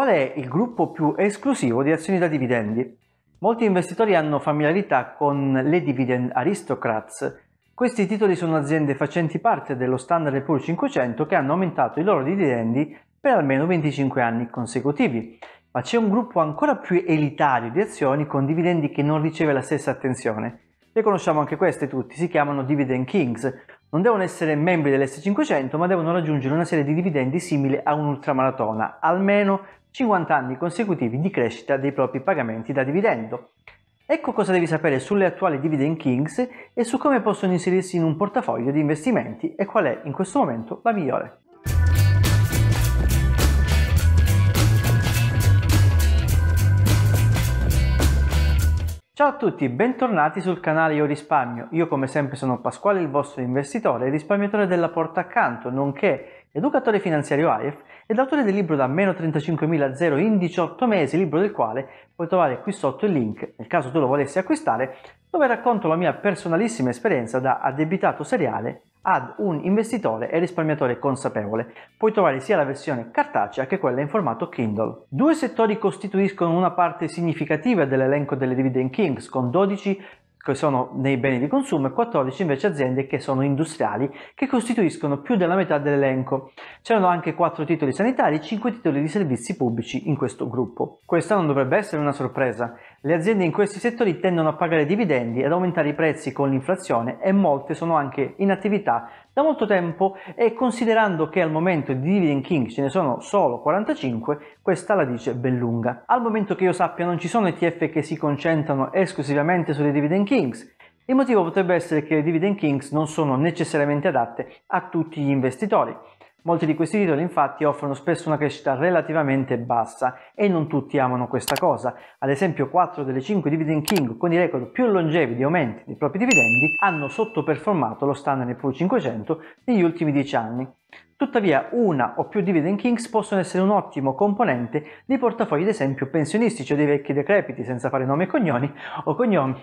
Qual è il gruppo più esclusivo di azioni da dividendi? Molti investitori hanno familiarità con le Dividend Aristocrats. Questi titoli sono aziende facenti parte dello Standard Poor's 500 che hanno aumentato i loro dividendi per almeno 25 anni consecutivi. Ma c'è un gruppo ancora più elitario di azioni con dividendi che non riceve la stessa attenzione. Le conosciamo anche queste tutti, si chiamano Dividend Kings, non devono essere membri dell'S500 ma devono raggiungere una serie di dividendi simile a un'ultramaratona, almeno 50 anni consecutivi di crescita dei propri pagamenti da dividendo. Ecco cosa devi sapere sulle attuali Dividend Kings e su come possono inserirsi in un portafoglio di investimenti e qual è in questo momento la migliore. Ciao a tutti e bentornati sul canale Io Risparmio. Io come sempre sono Pasquale, il vostro investitore e risparmiatore della porta accanto, nonché educatore finanziario AIF ed autore del libro da meno 35.000 in 18 mesi, libro del quale puoi trovare qui sotto il link nel caso tu lo volessi acquistare, dove racconto la mia personalissima esperienza da addebitato seriale ad un investitore e risparmiatore consapevole. Puoi trovare sia la versione cartacea che quella in formato Kindle. Due settori costituiscono una parte significativa dell'elenco delle Dividend Kings con 12 che sono nei beni di consumo e 14 invece aziende che sono industriali, che costituiscono più della metà dell'elenco. C'erano anche 4 titoli sanitari e 5 titoli di servizi pubblici in questo gruppo. Questa non dovrebbe essere una sorpresa. Le aziende in questi settori tendono a pagare dividendi ad aumentare i prezzi con l'inflazione e molte sono anche in attività da molto tempo e considerando che al momento di Dividend King ce ne sono solo 45, questa la dice ben lunga. Al momento che io sappia non ci sono ETF che si concentrano esclusivamente sulle Dividend Kings, il motivo potrebbe essere che le dividend kings non sono necessariamente adatte a tutti gli investitori. Molti di questi titoli infatti offrono spesso una crescita relativamente bassa e non tutti amano questa cosa. Ad esempio 4 delle 5 Dividend King con i record più longevi di aumenti dei propri dividendi hanno sottoperformato lo standard Poor's 500 negli ultimi 10 anni. Tuttavia una o più dividend kings possono essere un ottimo componente di portafogli ad esempio pensionistici cioè o dei vecchi decrepiti senza fare nomi e cognomi o cognomi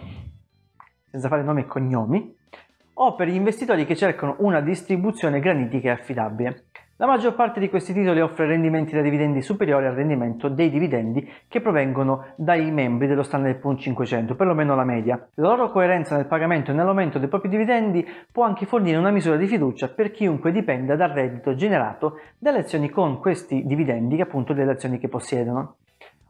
senza fare nomi e cognomi o per gli investitori che cercano una distribuzione granitica e affidabile. La maggior parte di questi titoli offre rendimenti da dividendi superiori al rendimento dei dividendi che provengono dai membri dello Standard Poor's 500, perlomeno la media. La loro coerenza nel pagamento e nell'aumento dei propri dividendi può anche fornire una misura di fiducia per chiunque dipenda dal reddito generato dalle azioni con questi dividendi, appunto delle azioni che possiedono.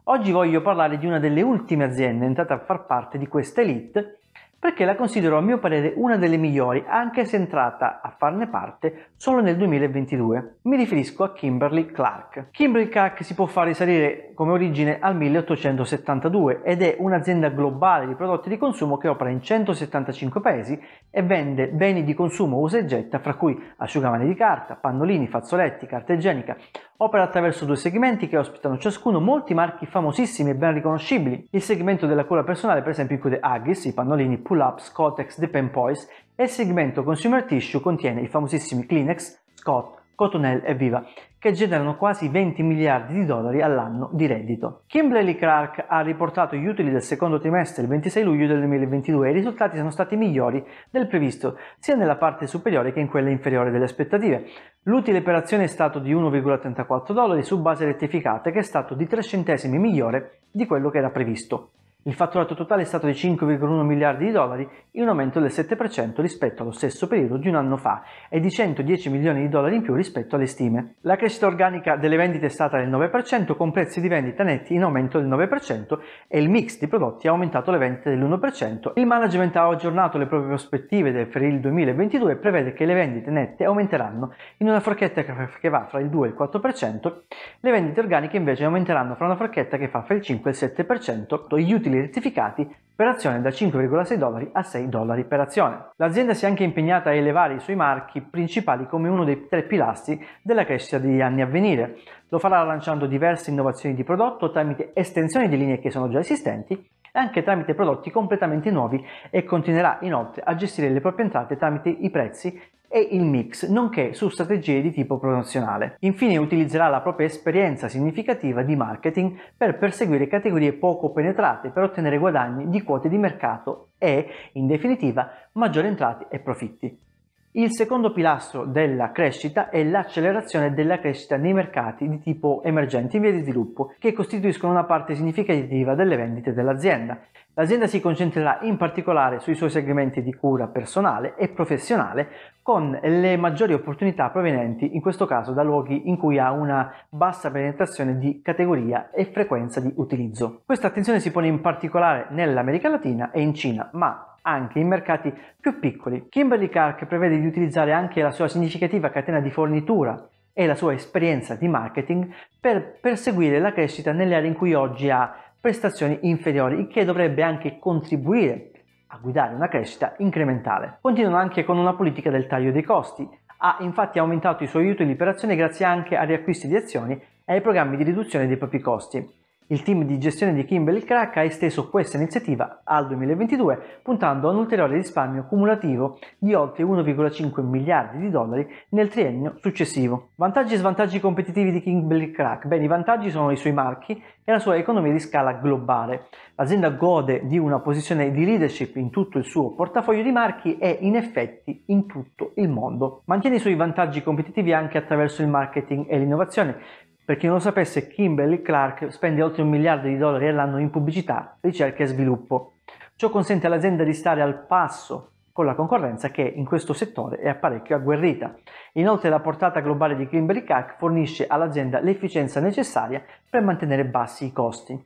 Oggi voglio parlare di una delle ultime aziende entrate a far parte di questa elite perché la considero a mio parere una delle migliori, anche se entrata a farne parte solo nel 2022. Mi riferisco a Kimberly Clark. Kimberly Clark si può far risalire come origine al 1872 ed è un'azienda globale di prodotti di consumo che opera in 175 paesi e vende beni di consumo usa e getta, fra cui asciugamani di carta, pannolini, fazzoletti, carta igienica, Opera attraverso due segmenti che ospitano ciascuno molti marchi famosissimi e ben riconoscibili. Il segmento della cura personale per esempio include Huggies, i pannolini, Pull-Ups, Cotex, The Pen Poise e il segmento Consumer Tissue contiene i famosissimi Kleenex, Scott, Cotonel e Viva, che generano quasi 20 miliardi di dollari all'anno di reddito. Kimberly Clark ha riportato gli utili del secondo trimestre il 26 luglio del 2022 e i risultati sono stati migliori del previsto sia nella parte superiore che in quella inferiore delle aspettative. L'utile per azione è stato di 1,34 dollari su base rettificata che è stato di 3 centesimi migliore di quello che era previsto. Il fatturato totale è stato di 5,1 miliardi di dollari, in un aumento del 7% rispetto allo stesso periodo di un anno fa e di 110 milioni di dollari in più rispetto alle stime. La crescita organica delle vendite è stata del 9%, con prezzi di vendita netti in aumento del 9% e il mix di prodotti ha aumentato le vendite dell'1%. Il management ha aggiornato le proprie prospettive del per il 2022 e prevede che le vendite nette aumenteranno in una forchetta che va fra il 2 e il 4%, le vendite organiche invece aumenteranno fra una forchetta che fa fra il 5 e il 7%, gli utili barili rettificati per azione da 5,6 dollari a 6 dollari per azione. L'azienda si è anche impegnata a elevare i suoi marchi principali come uno dei tre pilastri della crescita degli anni a venire. Lo farà lanciando diverse innovazioni di prodotto tramite estensioni di linee che sono già esistenti anche tramite prodotti completamente nuovi e continuerà inoltre a gestire le proprie entrate tramite i prezzi e il mix, nonché su strategie di tipo promozionale. Infine utilizzerà la propria esperienza significativa di marketing per perseguire categorie poco penetrate per ottenere guadagni di quote di mercato e, in definitiva, maggiori entrate e profitti. Il secondo pilastro della crescita è l'accelerazione della crescita nei mercati di tipo emergenti in via di sviluppo, che costituiscono una parte significativa delle vendite dell'azienda. L'azienda si concentrerà in particolare sui suoi segmenti di cura personale e professionale, con le maggiori opportunità provenienti in questo caso da luoghi in cui ha una bassa penetrazione di categoria e frequenza di utilizzo. Questa attenzione si pone in particolare nell'America Latina e in Cina, ma anche in mercati più piccoli. Kimberly Clark prevede di utilizzare anche la sua significativa catena di fornitura e la sua esperienza di marketing per perseguire la crescita nelle aree in cui oggi ha prestazioni inferiori, il che dovrebbe anche contribuire a guidare una crescita incrementale. Continuano anche con una politica del taglio dei costi. Ha infatti aumentato i suoi aiuti per azione grazie anche agli acquisti di azioni e ai programmi di riduzione dei propri costi. Il team di gestione di Kimberly Crack ha esteso questa iniziativa al 2022 puntando a un ulteriore risparmio cumulativo di oltre 1,5 miliardi di dollari nel triennio successivo. Vantaggi e svantaggi competitivi di Kimberly Crack. Beh, i vantaggi sono i suoi marchi e la sua economia di scala globale. L'azienda gode di una posizione di leadership in tutto il suo portafoglio di marchi e in effetti in tutto il mondo. Mantiene i suoi vantaggi competitivi anche attraverso il marketing e l'innovazione per chi non lo sapesse, Kimberly Clark spende oltre un miliardo di dollari all'anno in pubblicità, ricerca e sviluppo. Ciò consente all'azienda di stare al passo con la concorrenza che in questo settore è parecchio agguerrita. Inoltre la portata globale di Kimberly Clark fornisce all'azienda l'efficienza necessaria per mantenere bassi i costi.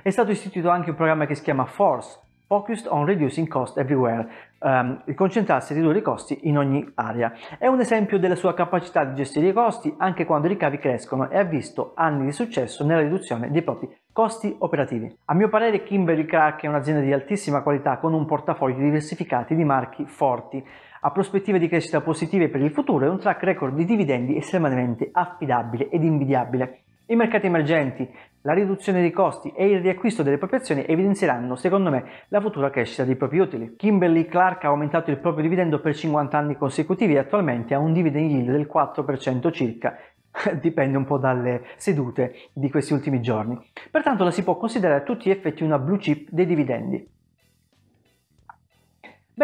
È stato istituito anche un programma che si chiama Force, focused on reducing cost everywhere, um, concentrarsi e ridurre i costi in ogni area. È un esempio della sua capacità di gestire i costi anche quando i ricavi crescono e ha visto anni di successo nella riduzione dei propri costi operativi. A mio parere Kimberly Crack è un'azienda di altissima qualità con un portafoglio diversificato di marchi forti, ha prospettive di crescita positive per il futuro e un track record di dividendi estremamente affidabile ed invidiabile. I mercati emergenti, la riduzione dei costi e il riacquisto delle proprie azioni evidenzieranno, secondo me, la futura crescita dei propri utili. Kimberly Clark ha aumentato il proprio dividendo per 50 anni consecutivi e attualmente ha un dividend yield del 4% circa. Dipende un po' dalle sedute di questi ultimi giorni. Pertanto la si può considerare a tutti gli effetti una blue chip dei dividendi.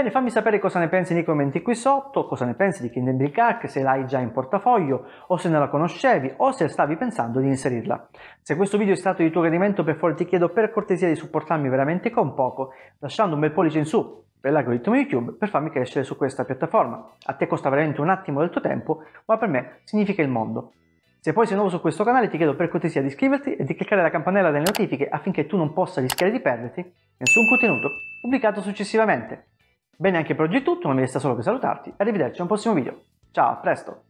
Bene, fammi sapere cosa ne pensi nei commenti qui sotto, cosa ne pensi di Kindle Brick se l'hai già in portafoglio o se non la conoscevi o se stavi pensando di inserirla. Se questo video è stato di tuo gradimento, per favore ti chiedo per cortesia di supportarmi veramente con poco, lasciando un bel pollice in su per l'algoritmo YouTube per farmi crescere su questa piattaforma. A te costa veramente un attimo del tuo tempo, ma per me significa il mondo. Se poi sei nuovo su questo canale ti chiedo per cortesia di iscriverti e di cliccare la campanella delle notifiche affinché tu non possa rischiare di perderti nessun contenuto pubblicato successivamente. Bene anche per oggi è tutto, non mi resta solo che salutarti, arrivederci a un prossimo video. Ciao, a presto!